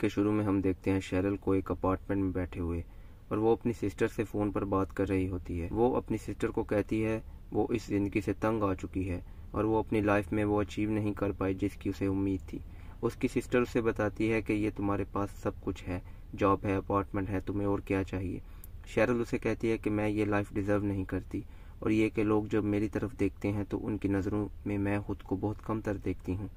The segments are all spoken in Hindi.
के शुरू में हम देखते हैं शेरल को एक अपार्टमेंट में बैठे हुए और वो अपनी सिस्टर से फ़ोन पर बात कर रही होती है वो अपनी सिस्टर को कहती है वो इस ज़िंदगी से तंग आ चुकी है और वो अपनी लाइफ में वो अचीव नहीं कर पाई जिसकी उसे उम्मीद थी उसकी सिस्टर उसे बताती है कि ये तुम्हारे पास सब कुछ है जॉब है अपार्टमेंट है तुम्हें और क्या चाहिए शेरल उसे कहती है कि मैं ये लाइफ डिज़र्व नहीं करती और ये कि लोग जब मेरी तरफ देखते हैं तो उनकी नज़रों में मैं खुद को बहुत कम तर देखती हूँ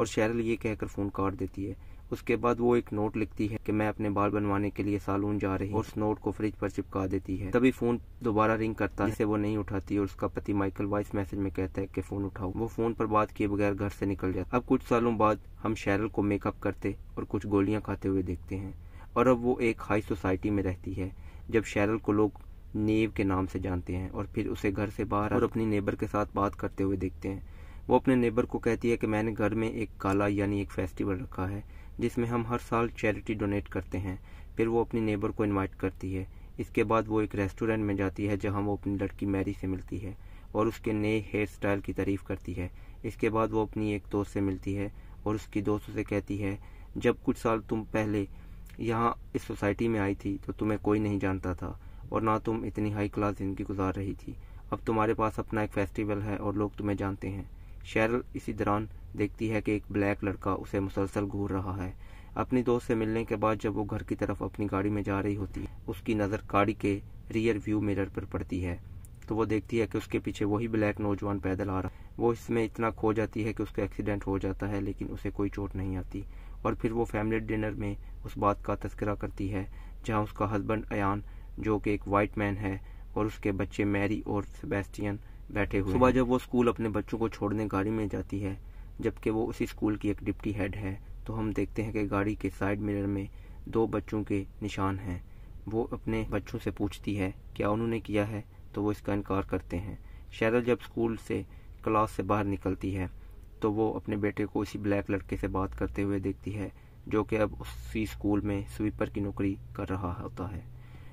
और शेरल ये कहकर फ़ोन काट देती है उसके बाद वो एक नोट लिखती है कि मैं अपने बाल बनवाने के लिए सालून जा रही हूँ उस नोट को फ्रिज पर चिपका देती है तभी फोन दोबारा रिंग करता है इसे वो नहीं उठाती और उसका पति माइकल वॉइस मैसेज में कहता है कि फोन उठाओ वो फोन पर बात किए बगैर घर से निकल जाता अब कुछ सालों बाद हम शैरल को मेकअप करते और कुछ गोलियां खाते हुए देखते हैं और अब वो एक हाई सोसाइटी में रहती है जब शैरल को लोग नेव के नाम से जानते हैं और फिर उसे घर से बाहर और अपनी नेबर के साथ बात करते हुए देखते हैं वो अपने नेबर को कहती है कि मैंने घर में एक काला यानी एक फेस्टिवल रखा है जिसमें हम हर साल चैरिटी डोनेट करते हैं फिर वो अपनी नेबर को इनवाइट करती है इसके बाद वो एक रेस्टोरेंट में जाती है जहाँ वो अपनी लड़की मैरी से मिलती है और उसके नए हेयर स्टाइल की तारीफ करती है इसके बाद वो अपनी एक दोस्त से मिलती है और उसकी दोस्त से कहती है जब कुछ साल तुम पहले यहाँ इस सोसाइटी में आई थी तो तुम्हें कोई नहीं जानता था और ना तुम इतनी हाई क्लास जिंदगी गुजार रही थी अब तुम्हारे पास अपना एक फेस्टिवल है और लोग तुम्हें जानते हैं शैरल इसी दौरान देखती है कि एक ब्लैक लड़का उसे मुसलसल घूर रहा है अपनी दोस्त से मिलने के बाद जब वो घर की तरफ अपनी गाड़ी में जा रही होती है उसकी नज़र गाड़ी के रियर व्यू मिरर पर पड़ती है तो वो देखती है कि उसके पीछे वही ब्लैक नौजवान पैदल आ रहा है वो इसमें इतना खो जाती है कि उसका एक्सीडेंट हो जाता है लेकिन उसे कोई चोट नहीं आती और फिर वो फैमिली डिनर में उस बात का तस्करा करती है जहाँ उसका हस्बैंड अयान जो कि एक वाइट मैन है और उसके बच्चे मैरी और सेबेस्टियन बैठे हुए सुबह जब वो स्कूल अपने बच्चों को छोड़ने गाड़ी में जाती है जबकि वो उसी स्कूल की एक डिप्टी हेड है तो हम देखते हैं कि गाड़ी के साइड मिरर में दो बच्चों के निशान हैं वो अपने बच्चों से पूछती है क्या उन्होंने किया है तो वो इसका इनकार करते हैं शैरल जब स्कूल से क्लास से बाहर निकलती है तो वो अपने बेटे को इसी ब्लैक लड़के से बात करते हुए देखती है जो कि अब उसी स्कूल में स्वीपर की नौकरी कर रहा होता है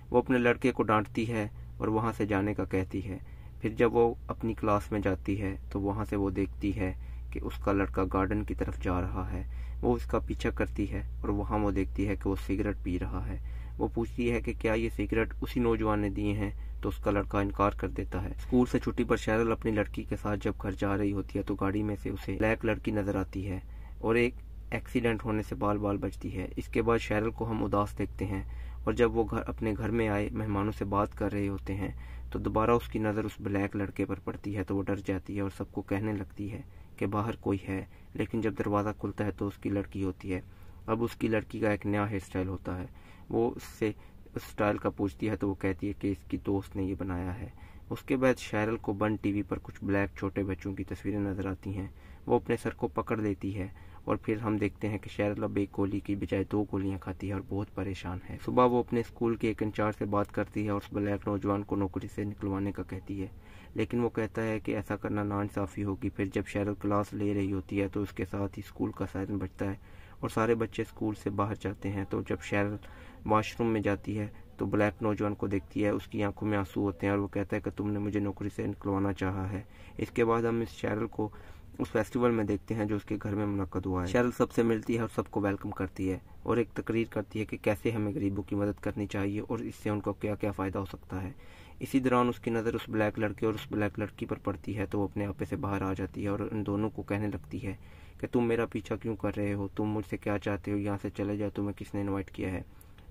वो अपने लड़के को डांटती है और वहाँ से जाने का कहती है फिर जब वो अपनी क्लास में जाती है तो वहाँ से वो देखती है कि उसका लड़का गार्डन की तरफ जा रहा है वो उसका पीछा करती है और वहाँ वो देखती है कि वो सिगरेट पी रहा है वो पूछती है कि क्या ये सिगरेट उसी नौजवान ने दिए हैं तो उसका लड़का इनकार कर देता है स्कूल से छुट्टी पर शैरल अपनी लड़की के साथ जब घर जा रही होती है तो गाड़ी में से उसे ब्लैक लड़की नजर आती है और एक एक्सीडेंट होने से बाल बाल बचती है इसके बाद शैरल को हम उदास देखते हैं और जब वो घर अपने घर में आए मेहमानों से बात कर रहे होते हैं तो दोबारा उसकी नज़र उस ब्लैक लड़के पर पड़ती है तो वो डर जाती है और सबको कहने लगती है कि बाहर कोई है लेकिन जब दरवाज़ा खुलता है तो उसकी लड़की होती है अब उसकी लड़की का एक नया हेयर स्टाइल होता है वो उससे उस स्टाइल का पूछती है तो वो कहती है कि इसकी दोस्त ने ये बनाया है उसके बाद शायरल को बन टीवी पर कुछ ब्लैक छोटे बच्चों की तस्वीरें नज़र आती हैं वो अपने सर को पकड़ लेती है और फिर हम देखते हैं कि अब एक गोली की बजाय दो गोलियां खाती है और बहुत परेशान है सुबह वो अपने स्कूल के एक इंचार्ज से बात करती है और उस ब्लैक नौजवान को नौकरी से निकलवाने का कहती है लेकिन वो कहता है कि ऐसा करना नाइंसाफ़ी होगी फिर जब शहरल क्लास ले रही होती है तो उसके साथ ही स्कूल का सायरन बचता है और सारे बच्चे स्कूल से बाहर जाते हैं तो जब शहरल वाशरूम में जाती है तो ब्लैक नौजवान को देखती है उसकी आंखों में आंसू होते हैं और वो कहता है कि तुमने मुझे नौकरी से निकलवाना चाहा है इसके बाद हम इस शैरल को उस फेस्टिवल में देखते हैं जो उसके घर में मुनद हुआ है शैरल सबसे मिलती है और सबको वेलकम करती है और एक तकरीर करती है कि कैसे हमें गरीबों की मदद करनी चाहिए और इससे उनको क्या क्या फ़ायदा हो सकता है इसी दौरान उसकी नज़र उस ब्लैक लड़के और उस ब्लैक लड़की पर पड़ती है तो वो अपने आपे से बाहर आ जाती है और उन दोनों को कहने लगती है कि तुम मेरा पीछा क्यों कर रहे हो तुम मुझसे क्या चाहते हो यहाँ से चले जाओ तुम्हें किसने इन्वाइट किया है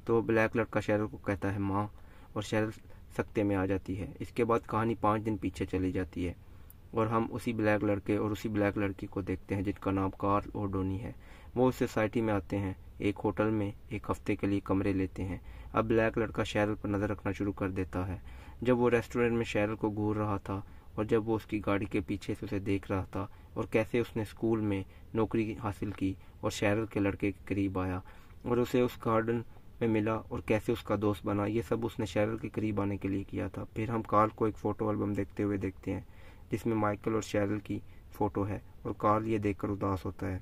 तो ब्लैक लड़का शैरल को कहता है माँ और शैरल सकते में आ जाती है इसके बाद कहानी पाँच दिन पीछे चली जाती है और हम उसी ब्लैक लड़के और उसी ब्लैक लड़की को देखते हैं जिनका नाम कार्ल और डोनी है वो उस सोसाइटी में आते हैं एक होटल में एक हफ्ते के लिए कमरे लेते हैं अब ब्लैक लड़का शैरल पर नज़र रखना शुरू कर देता है जब वो रेस्टोरेंट में शैरल को घूर रहा था और जब वो उसकी गाड़ी के पीछे से उसे देख रहा था और कैसे उसने स्कूल में नौकरी हासिल की और शैरल के लड़के के करीब आया और उसे उस गार्डन में मिला और कैसे उसका दोस्त बना ये सब उसने शैरल के करीब आने के लिए किया था फिर हम कार्ल को एक फ़ोटो एल्बम देखते हुए देखते हैं जिसमें माइकल और शैरल की फ़ोटो है और कार्ल ये देखकर उदास होता है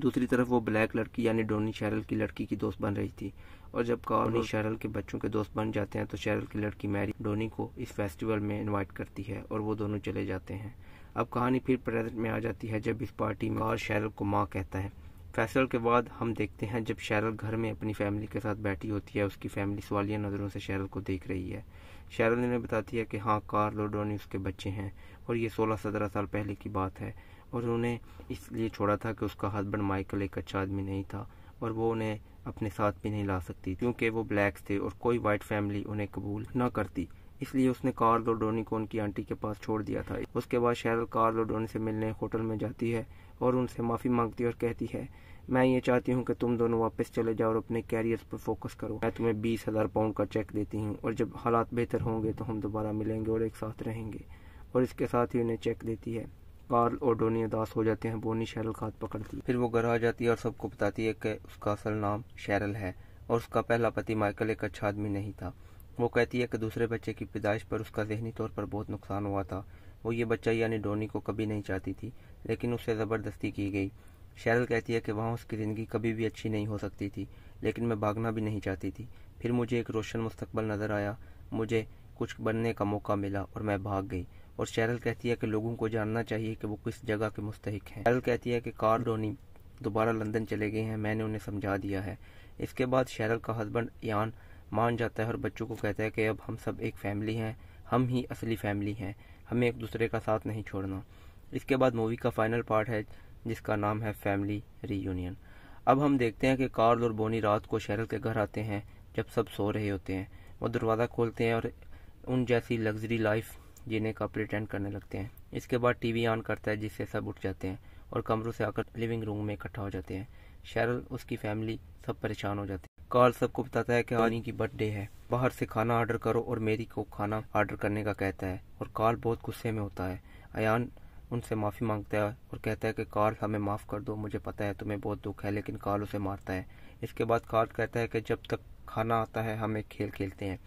दूसरी तरफ वो ब्लैक लड़की यानी डोनी शैरल की लड़की की दोस्त बन रही थी और जब कार्ल और शैरल के बच्चों के दोस्त बन जाते हैं तो शैरल की लड़की मैरी डोनी को इस फेस्टिवल में इनवाइट करती है और वो दोनों चले जाते हैं अब कहानी फिर प्रेजेंट में आ जाती है जब इस पार्टी में और शैरल को माँ कहता है फैसल के बाद हम देखते हैं जब शैरल घर में अपनी फैमिली के साथ बैठी होती है उसकी फैमिली सवालिया नज़रों से शैरल को देख रही है शैरल ने बताती है कि हाँ कार डोनी उसके बच्चे हैं और ये सोलह सत्रह साल पहले की बात है और उन्हें इसलिए छोड़ा था कि उसका हस्बैंड माइकल एक अच्छा आदमी नहीं था और वो उन्हें अपने साथ भी नहीं ला सकती क्योंकि वो ब्लैक थे और कोई वाइट फैमिली उन्हें कबूल ना करती इसलिए उसने कार लोडोनी को उनकी आंटी के पास छोड़ दिया था उसके बाद शैरल कार लोडोनी से मिलने होटल में जाती है और उनसे माफ़ी मांगती और कहती है मैं ये चाहती हूँ कि तुम दोनों वापस चले जाओ और अपने कैरियर पर फोकस करो मैं तुम्हें बीस हज़ार पाउंड का चेक देती हूँ और जब हालात बेहतर होंगे तो हम दोबारा मिलेंगे और एक साथ रहेंगे और इसके साथ ही उन्हें चेक देती है कार्ल और डोनी उदास हो जाते हैं बोनी शैरल का हाथ पकड़ती है फिर वो घर आ जाती है और सबको बताती है कि उसका असल नाम शैरल है और उसका पहला पति माइकल एक अच्छा आदमी नहीं था वो कहती है कि दूसरे बच्चे की पैदाइश पर उसका जहनी तौर पर बहुत नुकसान हुआ था वो ये बच्चा यानी डोनी को कभी नहीं चाहती थी लेकिन उससे ज़बरदस्ती की गई शैरल कहती है कि वहाँ उसकी ज़िंदगी कभी भी अच्छी नहीं हो सकती थी लेकिन मैं भागना भी नहीं चाहती थी फिर मुझे एक रोशन मुस्तकबल नज़र आया मुझे कुछ बनने का मौका मिला और मैं भाग गई और शैरल कहती है कि लोगों को जानना चाहिए कि वो किस जगह के मुस्तक हैं शैरल कहती है कि कार डोनी दोबारा लंदन चले गए हैं मैंने उन्हें समझा दिया है इसके बाद शैरल का हस्बैंड यान मान जाता है और बच्चों को कहता है कि अब हम सब एक फैमिली हैं हम ही असली फैमिली हैं हमें एक दूसरे का साथ नहीं छोड़ना इसके बाद मूवी का फाइनल पार्ट है जिसका नाम है फैमिली रीयूनियन अब हम देखते हैं कि कार्ल और बोनी रात को शहर के घर आते हैं जब सब सो रहे होते हैं वो दरवाज़ा खोलते हैं और उन जैसी लग्जरी लाइफ जीने का प्रिटेंड करने लगते हैं इसके बाद टीवी ऑन करता है जिससे सब उठ जाते हैं और कमरों से आकर लिविंग रूम में इकट्ठा हो जाते हैं शैरल उसकी फैमिली सब परेशान हो जाते हैं कार्ल सबको बताता है कि आनी की बर्थडे है बाहर से खाना ऑर्डर करो और मेरी को खाना ऑर्डर करने का कहता है और कार्ल बहुत गुस्से में होता है अयान उनसे माफ़ी मांगता है और कहता है कि कार्ल हमें माफ़ कर दो मुझे पता है तुम्हें बहुत दुख है लेकिन कार्ल उसे मारता है इसके बाद कार्ल कहता है कि जब तक खाना आता है हम एक खेल खेलते हैं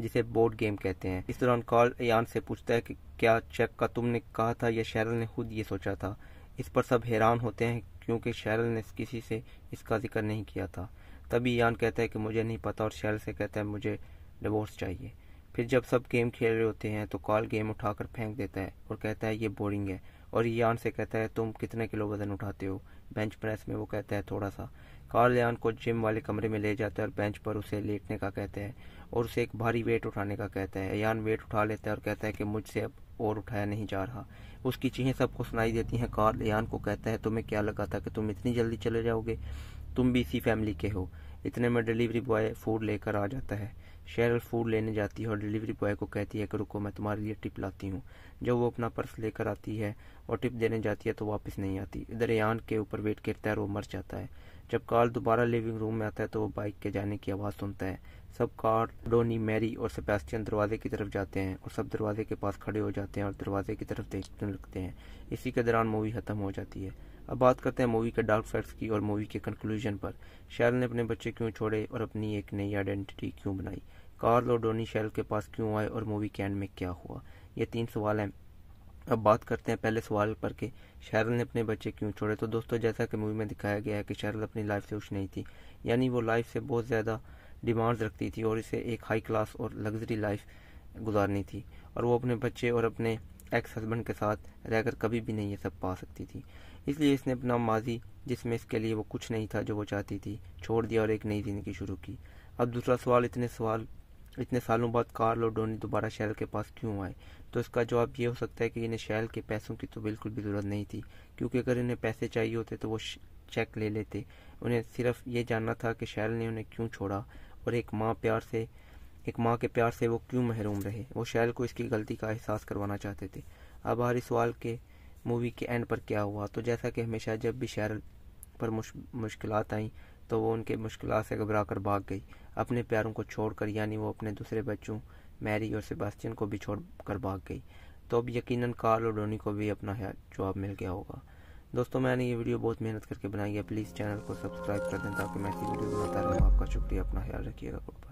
जिसे बोर्ड गेम कहते हैं इस दौरान कार्ल अयान से पूछता है कि क्या चेक का तुमने कहा था या शैरल ने खुद ये सोचा था इस पर सब हैरान होते हैं क्योंकि शैरल ने किसी से इसका जिक्र नहीं किया था तभी यान कहता है कि मुझे नहीं पता और शैल से कहता है मुझे डिवोर्स चाहिए फिर जब सब गेम खेल रहे होते हैं तो कॉल गेम उठाकर फेंक देता है और कहता है ये बोरिंग है और यान से कहता है तुम कितने किलो वजन उठाते हो बेंच प्रेस में वो कहता है थोड़ा सा कार्ल यान को जिम वाले कमरे में ले जाता है और बेंच पर उसे लेटने का कहता है और उसे एक भारी वेट उठाने का कहता है यान वेट उठा लेता है और कहता है कि मुझसे अब और उठाया नहीं जा रहा उसकी चीहें सबको सुनाई देती हैं कार्ल यान को कहता है तुम्हें क्या लगा था कि तुम इतनी जल्दी चले जाओगे तुम भी इसी फैमिली के हो इतने में डिलीवरी बॉय फूड लेकर आ जाता है शेरल फूड लेने जाती है और डिलीवरी बॉय को कहती है कि रुको मैं तुम्हारे लिए टिप लाती हूँ जब वो अपना पर्स लेकर आती है और टिप देने जाती है तो वापस नहीं आती इधर यान के ऊपर वेट करता है और वो मर जाता है जब कार्ल दोबारा लिविंग रूम में आता है तो वो बाइक के जाने की आवाज़ सुनता है सब कार डोनी मैरी और सेबेस्टियन दरवाजे की तरफ जाते हैं और सब दरवाजे के पास खड़े हो जाते हैं और दरवाजे की तरफ देखने लगते हैं इसी के दौरान मूवी खत्म हो जाती है अब बात करते हैं मूवी के डार्क फैक्ट्स की और मूवी के कंक्लूजन पर शैल ने अपने बच्चे क्यों छोड़े और अपनी एक नई आइडेंटिटी क्यों बनाई कार्ल और डोनी शैल के पास क्यों आए और मूवी के एंड में क्या हुआ ये तीन सवाल हैं अब बात करते हैं पहले सवाल पर कि शैरल ने अपने बच्चे क्यों छोड़े तो दोस्तों जैसा कि मूवी में दिखाया गया है कि शैरल अपनी लाइफ से खुश नहीं थी यानी वो लाइफ से बहुत ज़्यादा डिमांड्स रखती थी और इसे एक हाई क्लास और लग्जरी लाइफ गुजारनी थी और वो अपने बच्चे और अपने एक्स हस्बैंड के साथ रहकर कभी भी नहीं ये सब पा सकती थी इसलिए इसने अपना माजी जिसमें इसके लिए वो कुछ नहीं था जो वो चाहती थी छोड़ दिया और एक नई ज़िंदगी शुरू की अब दूसरा सवाल इतने सवाल इतने सालों बाद कार्ल और डोनी दोबारा शैल के पास क्यों आए तो इसका जवाब ये हो सकता है कि इन्हें शैल के पैसों की तो बिल्कुल भी ज़रूरत नहीं थी क्योंकि अगर इन्हें पैसे चाहिए होते तो वो चेक ले लेते उन्हें सिर्फ ये जानना था कि शैल ने उन्हें क्यों छोड़ा और एक माँ प्यार से एक माँ के प्यार से वो क्यों महरूम रहे वो शैल को इसकी गलती का एहसास करवाना चाहते थे अब हर इस सवाल के मूवी के एंड पर क्या हुआ तो जैसा कि हमेशा जब भी शैल पर मुश, मुश्किल आई तो वो उनके मुश्किल से घबरा कर भाग गई अपने प्यारों को छोड़कर यानी वो अपने दूसरे बच्चों मैरी और सेबास्टियन को भी छोड़ कर भाग गई तो अब यकीनन कार्ल और डोनी को भी अपना जवाब मिल गया होगा दोस्तों मैंने ये वीडियो बहुत मेहनत करके बनाई है प्लीज़ चैनल को सब्सक्राइब कर दें ताकि मैं ऐसी वीडियो बनाता रहूँ आपका शुक्रिया अपना ख्याल रखिएगा